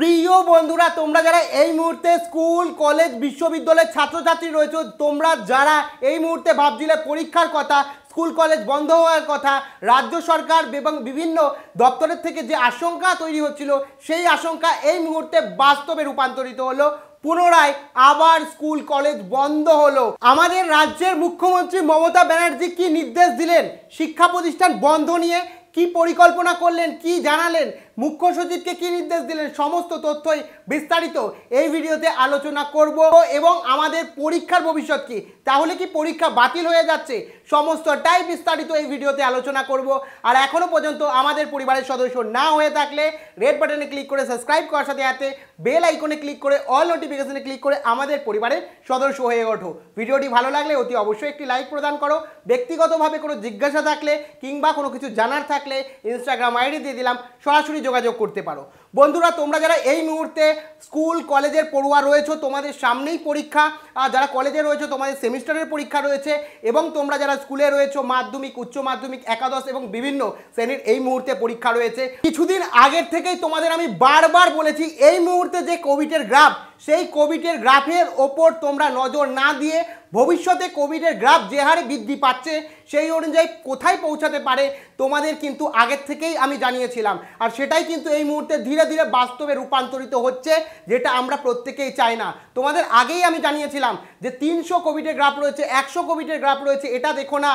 প্রিয় বন্ধুরা তোমরা যারা এই মুহূর্তে স্কুল কলেজ বিশ্ববিদ্যালয়ের ছাত্রছাত্রী রয়েছে তোমরা যারা এই মুহূর্তে ভাবছিলে পরীক্ষার কথা স্কুল কলেজ বন্ধ হওয়ার কথা রাজ্য সরকার এবং বিভিন্ন দপ্তরের থেকে যে আশঙ্কা তৈরি হচ্ছিল সেই আশঙ্কা এই মুহূর্তে বাস্তবে রূপান্তরিত হলো পুনরায় আবার স্কুল কলেজ বন্ধ হলো আমাদের রাজ্যের মুখ্যমন্ত্রী মমতা ব্যানার্জি কি নির্দেশ দিলেন শিক্ষা প্রতিষ্ঠান বন্ধ নিয়ে কি পরিকল্পনা করলেন কি জানালেন মুখ্য সচিবকে কি নির্দেশ দিলেন সমস্ত তথ্যই বিস্তারিত এই ভিডিওতে আলোচনা করব এবং আমাদের পরীক্ষার ভবিষ্যৎ কি তাহলে কি পরীক্ষা বাতিল হয়ে যাচ্ছে সমস্তটাই বিস্তারিত এই ভিডিওতে আলোচনা করব আর এখনও পর্যন্ত আমাদের পরিবারের সদস্য না হয়ে থাকলে রেড বাটনে ক্লিক করে সাবস্ক্রাইব করার সাথে সাথে বেল আইকনে ক্লিক করে অল নোটিফিকেশনে ক্লিক করে আমাদের পরিবারের সদস্য হয়ে ওঠো ভিডিওটি ভালো লাগলে অতি অবশ্যই একটি লাইক প্রদান করো ব্যক্তিগতভাবে কোনো জিজ্ঞাসা থাকলে কিংবা কোনো কিছু জানার থাকলে ইনস্টাগ্রাম আইডি দিয়ে দিলাম সরাসরি gallo yo curte paro. বন্ধুরা তোমরা যারা এই মুহূর্তে স্কুল কলেজের পড়ুয়া রয়েছে তোমাদের সামনেই পরীক্ষা আর যারা কলেজে রয়েছে তোমাদের সেমিস্টারের পরীক্ষা রয়েছে এবং তোমরা যারা স্কুলে রয়েছে মাধ্যমিক উচ্চ মাধ্যমিক একাদশ এবং বিভিন্ন শ্রেণীর এই মুহূর্তে পরীক্ষা রয়েছে কিছুদিন আগের থেকেই তোমাদের আমি বারবার বলেছি এই মুহূর্তে যে কোভিডের গ্রাফ সেই কোভিডের গ্রাফের ওপর তোমরা নজর না দিয়ে ভবিষ্যতে কোভিডের গ্রাফ যে হারে বৃদ্ধি পাচ্ছে সেই অনুযায়ী কোথায় পৌঁছাতে পারে তোমাদের কিন্তু আগের থেকেই আমি জানিয়েছিলাম আর সেটাই কিন্তু এই মুহূর্তে ধীরে ধীরে ধীরে বাস্তবে রূপান্তরিত হচ্ছে যেটা আমরা প্রত্যেকেই চাই না তোমাদের আগেই আমি জানিয়েছিলাম যে তিনশো কোভিডের গ্রাফ রয়েছে একশো কোভিডের গ্রাফ রয়েছে এটা দেখো না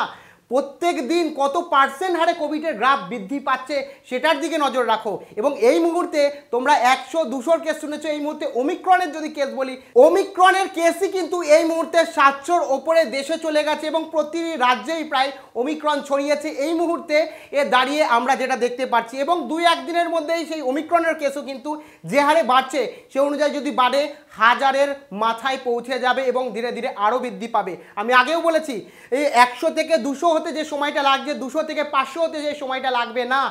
প্রত্যেক দিন কত পার্সেন্ট হারে কোভিডের গ্রাফ বৃদ্ধি পাচ্ছে সেটার দিকে নজর রাখো এবং এই মুহূর্তে তোমরা একশো দুশোর কেস শুনেছো এই মুহূর্তে ওমিক্রনের যদি কেস বলি ওমিক্রনের কেসই কিন্তু এই মুহূর্তে সাতশোর ওপরে দেশে চলে গেছে এবং প্রতিটি রাজ্যেই প্রায় ওমিক্রন ছড়িয়েছে এই মুহূর্তে এ দাঁড়িয়ে আমরা যেটা দেখতে পাচ্ছি এবং দুই একদিনের মধ্যেই সেই ওমিক্রনের কেসও কিন্তু যে হারে বাড়ছে সে অনুযায়ী যদি বাড়ে হাজারের মাথায় পৌঁছে যাবে এবং ধীরে ধীরে আরও বৃদ্ধি পাবে আমি আগেও বলেছি এই একশো থেকে দুশো হতে যে সময়টা লাগছে দুশো থেকে পাঁচশো হতে যে সময়টা লাগবে না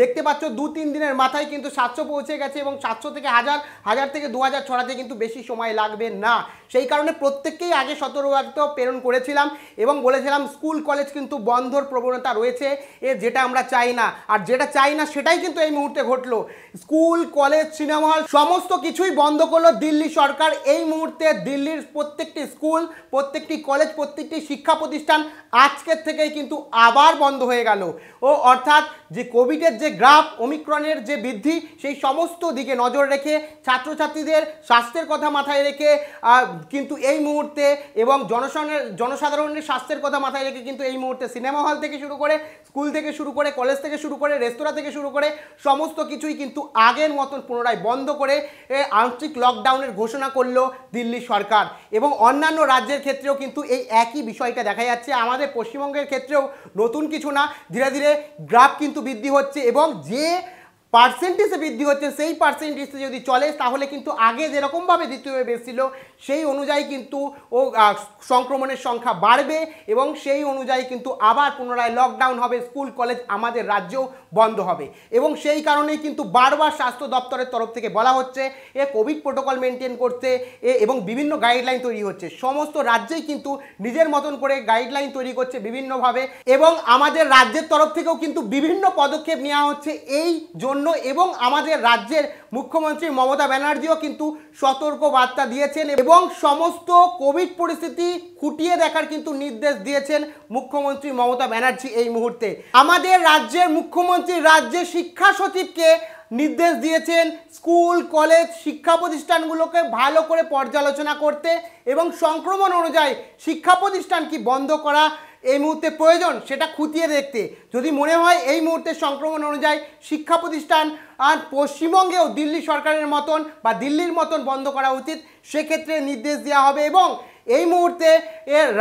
দেখতে পাচ্ছ দু তিন দিনের মাথায় কিন্তু সাতশো পৌঁছে গেছে এবং সাতশো থেকে হাজার হাজার থেকে দু হাজার ছড়াতে কিন্তু বেশি সময় লাগবে না সেই কারণে প্রত্যেককেই আগে সতর্কবার্তা প্রেরণ করেছিলাম এবং বলেছিলাম স্কুল কলেজ কিন্তু বন্ধর প্রবণতা রয়েছে এ যেটা আমরা চাই না আর যেটা চাই না সেটাই কিন্তু এই মুহূর্তে ঘটলো স্কুল কলেজ সিনেমা হল সমস্ত কিছুই বন্ধ করলো দিল্লি সরকার এই মুহূর্তে দিল্লির প্রত্যেকটি স্কুল প্রত্যেকটি কলেজ প্রত্যেকটি শিক্ষা প্রতিষ্ঠান আজকের থেকেই কিন্তু আবার বন্ধ হয়ে গেল ও অর্থাৎ যে কোভিডের যে গ্রাফ অমিক্রণের যে বৃদ্ধি সেই সমস্ত দিকে নজর রেখে ছাত্রছাত্রীদের স্বাস্থ্যের কথা মাথায় রেখে কিন্তু এই মুহূর্তে এবং জনসাধারণের জনসাধারণের স্বাস্থ্যের কথা মাথায় রেখে কিন্তু এই মুহূর্তে সিনেমা হল থেকে শুরু করে স্কুল থেকে শুরু করে কলেজ থেকে শুরু করে রেস্তোরাঁ থেকে শুরু করে সমস্ত কিছুই কিন্তু আগের মতন পুনরায় বন্ধ করে আংশিক লকডাউনের ঘোষণা করলো দিল্লি সরকার এবং অন্যান্য রাজ্যের ক্ষেত্রেও কিন্তু এই একই বিষয়টা দেখা যাচ্ছে আমাদের পশ্চিমবঙ্গের ক্ষেত্রেও নতুন কিছু না ধীরে ধীরে গ্রাফ কিন্তু বৃদ্ধি হচ্ছে Et bon, Dieu. পার্সেন্টেজে বৃদ্ধি হচ্ছে সেই পার্সেন্টেজে যদি চলে তাহলে কিন্তু আগে যেরকমভাবে দ্বিতীয় ওয়েভ এসেছিল সেই অনুযায়ী কিন্তু ও সংক্রমণের সংখ্যা বাড়বে এবং সেই অনুযায়ী কিন্তু আবার পুনরায় লকডাউন হবে স্কুল কলেজ আমাদের রাজ্যেও বন্ধ হবে এবং সেই কারণেই কিন্তু বারবার স্বাস্থ্য দপ্তরের তরফ থেকে বলা হচ্ছে এ কোভিড প্রোটোকল মেনটেন করতে এবং বিভিন্ন গাইডলাইন তৈরি হচ্ছে সমস্ত রাজ্যেই কিন্তু নিজের মতন করে গাইডলাইন তৈরি করছে বিভিন্নভাবে এবং আমাদের রাজ্যের তরফ থেকেও কিন্তু বিভিন্ন পদক্ষেপ নেওয়া হচ্ছে এই জন্য জন্য এবং আমাদের রাজ্যের মুখ্যমন্ত্রী মমতা ব্যানার্জিও কিন্তু সতর্ক বার্তা দিয়েছেন এবং সমস্ত কোভিড পরিস্থিতি খুঁটিয়ে দেখার কিন্তু নির্দেশ দিয়েছেন মুখ্যমন্ত্রী মমতা ব্যানার্জি এই মুহূর্তে আমাদের রাজ্যের মুখ্যমন্ত্রী রাজ্যের শিক্ষা সচিবকে নির্দেশ দিয়েছেন স্কুল কলেজ শিক্ষা প্রতিষ্ঠানগুলোকে ভালো করে পর্যালোচনা করতে এবং সংক্রমণ অনুযায়ী শিক্ষা প্রতিষ্ঠান কি বন্ধ করা এই মুহূর্তে প্রয়োজন সেটা খুঁটিয়ে দেখতে যদি মনে হয় এই মুহূর্তে সংক্রমণ অনুযায়ী শিক্ষা প্রতিষ্ঠান আর পশ্চিমবঙ্গেও দিল্লি সরকারের মতন বা দিল্লির মতন বন্ধ করা উচিত সেক্ষেত্রে নির্দেশ দেওয়া হবে এবং এই মুহূর্তে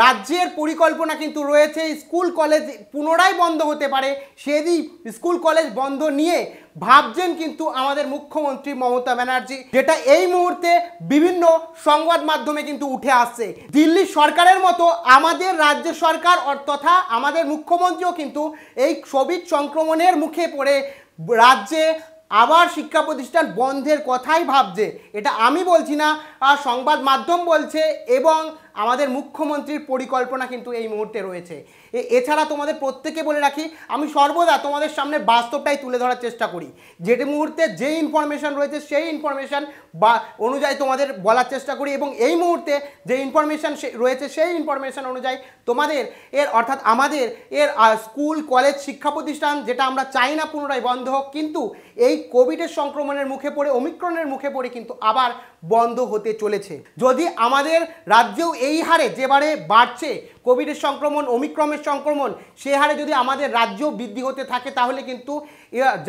রাজ্যের পরিকল্পনা কিন্তু রয়েছে স্কুল কলেজ পুনরায় বন্ধ হতে পারে সেদিন স্কুল কলেজ বন্ধ নিয়ে ভাবছেন কিন্তু আমাদের মুখ্যমন্ত্রী মমতা ব্যানার্জি যেটা এই মুহূর্তে বিভিন্ন সংবাদ মাধ্যমে কিন্তু উঠে আসছে দিল্লি সরকারের মতো আমাদের রাজ্য সরকার তথা আমাদের মুখ্যমন্ত্রীও কিন্তু এই কোভিড সংক্রমণের মুখে পড়ে রাজ্যে আবার শিক্ষা প্রতিষ্ঠান বন্ধের কথাই ভাবছে এটা আমি বলছি না সংবাদ মাধ্যম বলছে এবং আমাদের মুখ্যমন্ত্রীর পরিকল্পনা কিন্তু এই মুহূর্তে রয়েছে এছাড়া তোমাদের প্রত্যেকে বলে রাখি আমি সর্বদা তোমাদের সামনে বাস্তবটাই তুলে ধরার চেষ্টা করি যেটি মুহূর্তে যে ইনফরমেশান রয়েছে সেই ইনফরমেশান বা অনুযায়ী তোমাদের বলার চেষ্টা করি এবং এই মুহূর্তে যে ইনফরমেশান রয়েছে সেই ইনফরমেশান অনুযায়ী তোমাদের এর অর্থাৎ আমাদের এর স্কুল কলেজ শিক্ষা প্রতিষ্ঠান যেটা আমরা চাই না পুনরায় বন্ধ হোক কিন্তু এই কোভিডের সংক্রমণের মুখে পড়ে অমিক্রণের মুখে পড়ে কিন্তু আবার বন্ধ হতে চলেছে যদি আমাদের রাজ্যেও এই হারে যে বারে বাড়ছে কোভিডের সংক্রমণ ওমিক্রমের সংক্রমণ সে হারে যদি আমাদের রাজ্যেও বৃদ্ধি হতে থাকে তাহলে কিন্তু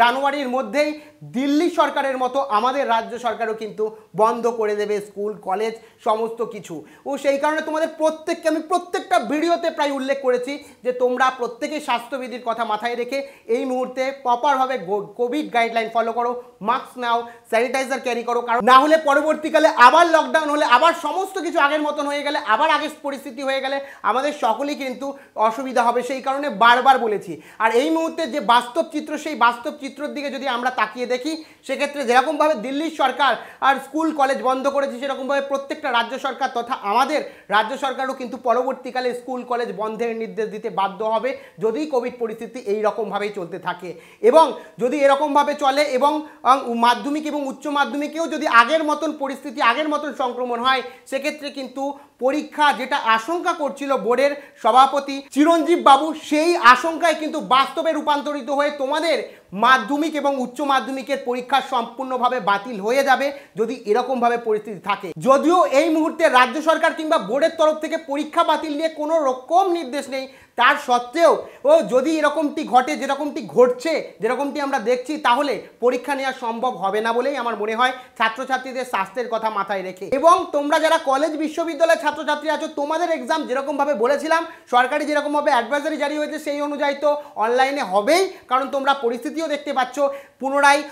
জানুয়ারির মধ্যেই দিল্লি সরকারের মতো আমাদের রাজ্য সরকারও কিন্তু বন্ধ করে দেবে স্কুল কলেজ সমস্ত কিছু ও সেই কারণে তোমাদের প্রত্যেককে আমি প্রত্যেকটা ভিডিওতে প্রায় উল্লেখ করেছি যে তোমরা প্রত্যেকেই স্বাস্থ্যবিধির কথা মাথায় রেখে এই মুহূর্তে প্রপারভাবে কোভিড গাইডলাইন ফলো করো মাস্ক নাও স্যানিটাইজার ক্যারি করো কারণ না হলে পরবর্তীকালে আবার লকডাউন হলে আবার সমস্ত কিছু আগের মতন হয়ে গেলে আবার আগের পরিস্থিতি হয়ে গেলে আমাদের আমাদের সকলেই কিন্তু অসুবিধা হবে সেই কারণে বারবার বলেছি আর এই মুহূর্তে যে বাস্তব চিত্র সেই বাস্তব চিত্রর দিকে যদি আমরা তাকিয়ে দেখি সেক্ষেত্রে যেরকমভাবে দিল্লির সরকার আর স্কুল কলেজ বন্ধ করেছে সেরকমভাবে প্রত্যেকটা রাজ্য সরকার তথা আমাদের রাজ্য সরকারও কিন্তু পরবর্তীকালে স্কুল কলেজ বন্ধের নির্দেশ দিতে বাধ্য হবে যদি কোভিড পরিস্থিতি এই রকমভাবেই চলতে থাকে এবং যদি এরকমভাবে চলে এবং মাধ্যমিক এবং উচ্চ মাধ্যমিকেও যদি আগের মতন পরিস্থিতি আগের মতন সংক্রমণ হয় সেক্ষেত্রে কিন্তু পরীক্ষা যেটা আশঙ্কা করছিল বোর্ডের সভাপতি চিরঞ্জীব বাবু সেই আশঙ্কায় কিন্তু বাস্তবে রূপান্তরিত হয়ে তোমাদের মাধ্যমিক এবং উচ্চ মাধ্যমিকের পরীক্ষা সম্পূর্ণভাবে বাতিল হয়ে যাবে যদি এরকমভাবে পরিস্থিতি থাকে যদিও এই মুহূর্তে রাজ্য সরকার কিংবা বোর্ডের তরফ থেকে পরীক্ষা বাতিল নিয়ে কোনো রকম নির্দেশ নেই তার সত্ত্বেও ও যদি এরকমটি ঘটে যেরকমটি ঘটছে যেরকমটি আমরা দেখছি তাহলে পরীক্ষা নেওয়া সম্ভব হবে না বলেই আমার মনে হয় ছাত্রছাত্রীদের স্বাস্থ্যের কথা মাথায় রেখে এবং তোমরা যারা কলেজ বিশ্ববিদ্যালয়ের ছাত্রছাত্রী আছো তোমাদের এক্সাম যেরকমভাবে বলেছিলাম সরকারি যেরকমভাবে অ্যাডভাইজারি জারি হয়েছে সেই অনুযায়ী তো অনলাইনে হবেই কারণ তোমরা পরিস্থিতি ভিডিও দেখতে পাচ্ছ পুনরায়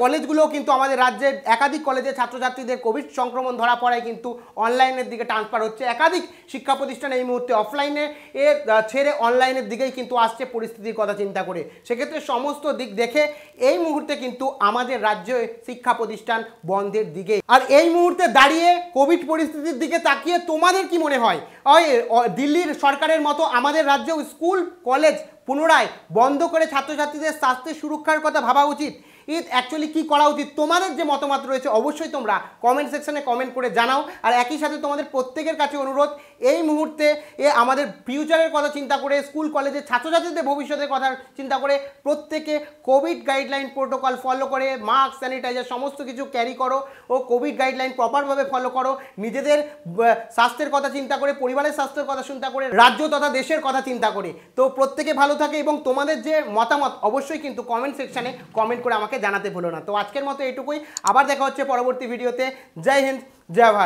কলেজগুলো কিন্তু আমাদের রাজ্যে একাধিক কলেজের ছাত্রছাত্রীদের কোভিড সংক্রমণ ধরা পড়ায় কিন্তু অনলাইনের দিকে ট্রান্সফার হচ্ছে একাধিক শিক্ষা প্রতিষ্ঠান এই মুহূর্তে অফলাইনে এ ছেড়ে অনলাইনের দিকেই কিন্তু আসছে পরিস্থিতির কথা চিন্তা করে সেক্ষেত্রে সমস্ত দিক দেখে এই মুহূর্তে কিন্তু আমাদের রাজ্যে শিক্ষা প্রতিষ্ঠান বন্ধের দিকে আর এই মুহূর্তে দাঁড়িয়ে কোভিড পরিস্থিতির দিকে তাকিয়ে তোমাদের কি মনে হয় দিল্লির সরকারের মতো আমাদের রাজ্যেও স্কুল কলেজ পুনরায় বন্ধ করে ছাত্রছাত্রীদের স্বাস্থ্যের সুরক্ষার কথা ভাবা উচিত অ্যাকচুয়ালি কী করা উচিত তোমাদের যে মতামত রয়েছে অবশ্যই তোমরা কমেন্ট সেকশনে কমেন্ট করে জানাও আর একই সাথে তোমাদের প্রত্যেকের কাছে অনুরোধ এই মুহূর্তে এ আমাদের ফিউচারের কথা চিন্তা করে স্কুল কলেজের ছাত্রছাত্রীদের ভবিষ্যতের কথা চিন্তা করে প্রত্যেকে কোভিড গাইডলাইন প্রোটোকল ফলো করে মাস্ক স্যানিটাইজার সমস্ত কিছু ক্যারি করো ও কোভিড গাইডলাইন প্রপারভাবে ফলো করো নিজেদের স্বাস্থ্যের কথা চিন্তা করে পরিবারের স্বাস্থ্যের কথা চিন্তা করে রাজ্য তথা দেশের কথা চিন্তা করে তো প্রত্যেকে ভালো থাকে এবং তোমাদের যে মতামত অবশ্যই কিন্তু কমেন্ট সেকশানে কমেন্ট করে আমাকে আমাকে জানাতে ভুলো না তো আজকের মতো এটুকুই আবার দেখা হচ্ছে পরবর্তী ভিডিওতে জয় হিন্দ জয় ভারত